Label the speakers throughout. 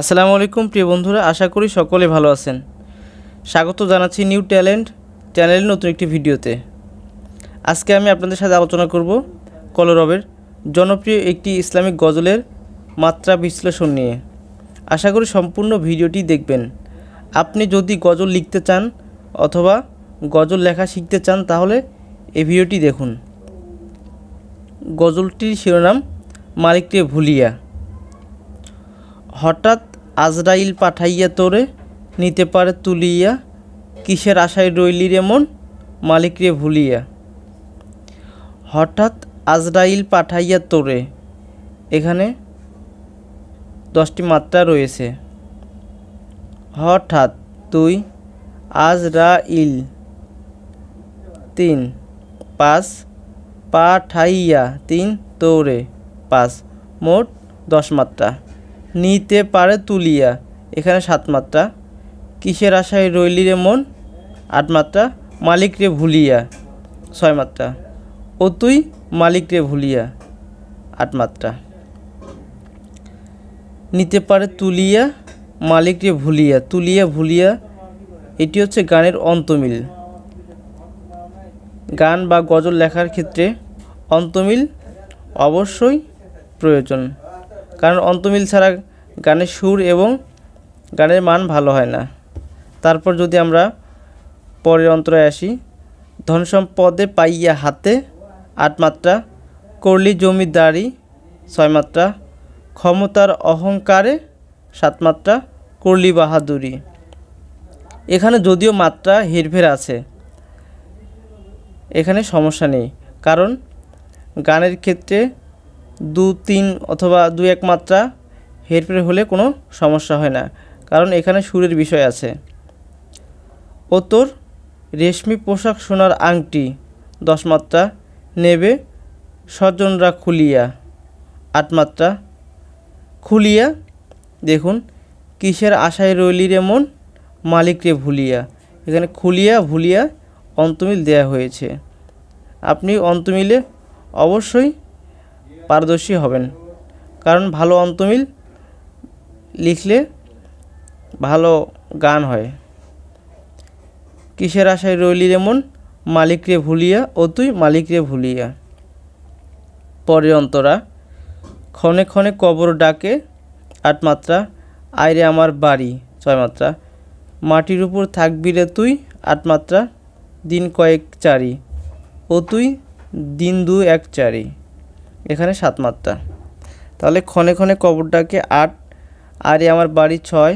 Speaker 1: আসসালামু আলাইকুম প্রিয় বন্ধুরা আশা করি সকলে ভালো আছেন স্বাগত জানাচ্ছি নিউ ট্যালেন্ট চ্যানেলের নতুন একটি ভিডিওতে আজকে আমি আপনাদের সাথে আলোচনা করব কলরবের জনপ্রিয় একটি ইসলামিক গজলের মাত্রা বিশ্লেষণ নিয়ে আশা করি সম্পূর্ণ ভিডিওটি দেখবেন আপনি যদি গজল লিখতে চান অথবা গজল লেখা শিখতে চান তাহলে এই ভিডিওটি দেখুন গজলটির শিরোনাম মালিকটি ভুলিয়া হঠাৎ আজরাইল পাঠাইয়া তোরে নিতে পারে তুলিয়া কিসের আশায় রইলি রে মন মালিকরে ভুলিয়া হঠাৎ আজরাইল পাঠাইয়া তোরে এখানে দশটি মাত্রা রয়েছে হঠাৎ দুই আজরাইল তিন পাঁচ পাঠাইয়া তিন তোরে পাঁচ মোট দশ মাত্রা নিতে পারে তুলিয়া এখানে সাত মাত্রা কিসের আশায় রইলি রে মন আট মাত্রা মালিক রে ভুলিয়া ছয় মাত্রা ও তুই মালিক রে ভুলিয়া আট মাত্রা নিতে পারে তুলিয়া মালিক রে ভুলিয়া তুলিয়া ভুলিয়া এটি হচ্ছে গানের অন্তমিল গান বা গজল লেখার ক্ষেত্রে অন্তমিল অবশ্যই প্রয়োজন কারণ অন্তমিল ছাড়া গানের সুর এবং গানের মান ভালো হয় না তারপর যদি আমরা পরের অন্তরে আসি ধন সম্পদে পাইয়া হাতে আট মাত্রা করলি জমিদারি ছয় মাত্রা ক্ষমতার অহংকারে সাত মাত্রা করলি বাহাদুরি এখানে যদিও মাত্রা হেরফের আছে এখানে সমস্যা নেই কারণ গানের ক্ষেত্রে দু তিন অথবা দু এক মাত্রা হেরফের হলে কোনো সমস্যা হয় না কারণ এখানে সুরের বিষয় আছে ও তোর রেশমি পোশাক সোনার আংটি দশমাত্রা নেবে স্বজনরা খুলিয়া আটমাত্রা খুলিয়া দেখুন কিসের আশায় রইলি রে মন মালিক রে ভুলিয়া এখানে খুলিয়া ভুলিয়া অন্তমিল দেয়া হয়েছে আপনি অন্তমিলে অবশ্যই পারদর্শী হবেন কারণ ভালো অন্তমিল লিখলে ভালো গান হয় কিসের আশায় রইলি রেমন মালিকরে ভুলিয়া ও তুই মালিকরে ভুলিয়া পরে অন্তরা ক্ষণে ক্ষণে কবর ডাকে আটমাত্রা মাত্রা আয়রে আমার বাড়ি ছয় মাত্রা মাটির উপর থাকবি রে তুই আটমাত্রা দিন কয়েক চারি ও তুই দিন দু এক চারি এখানে সাতমাত্রা তাহলে ক্ষণে ক্ষণে কবরটাকে আট আর এ আমার বাড়ি ছয়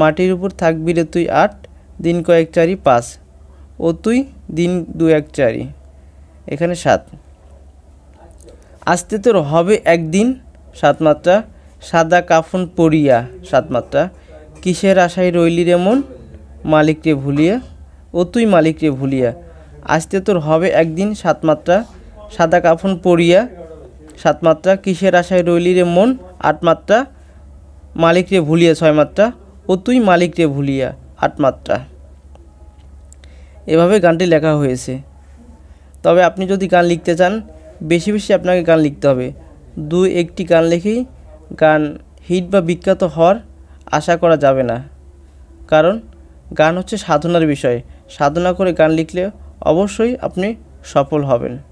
Speaker 1: মাটির উপর থাকবি রে তুই আট দিন কয়েক চারি পাঁচ ও তুই দিন দু এক চারি এখানে সাত আসতে তোর হবে একদিন সাত মাত্রা সাদা কাফন পরিয়া সাত মাত্রা কিসের আশায় রইলি রে মন মালিকরে ভুলিয়া ও তুই মালিককে ভুলিয়া আসতে তোর হবে একদিন সাত মাত্রা সাদা কাফন পরিয়া সাত মাত্রা কিসের আশায় রইলি রে মন আট মাত্রা মালিক রে ভুলিয়া ছয় মাত্রা ও তুই রে ভুলিয়া আট মাত্রা এভাবে গানটি লেখা হয়েছে তবে আপনি যদি গান লিখতে চান বেশি বেশি আপনাকে গান লিখতে হবে দু একটি গান লিখেই গান হিট বা বিখ্যাত হওয়ার আশা করা যাবে না কারণ গান হচ্ছে সাধনার বিষয় সাধনা করে গান লিখলে অবশ্যই আপনি সফল হবেন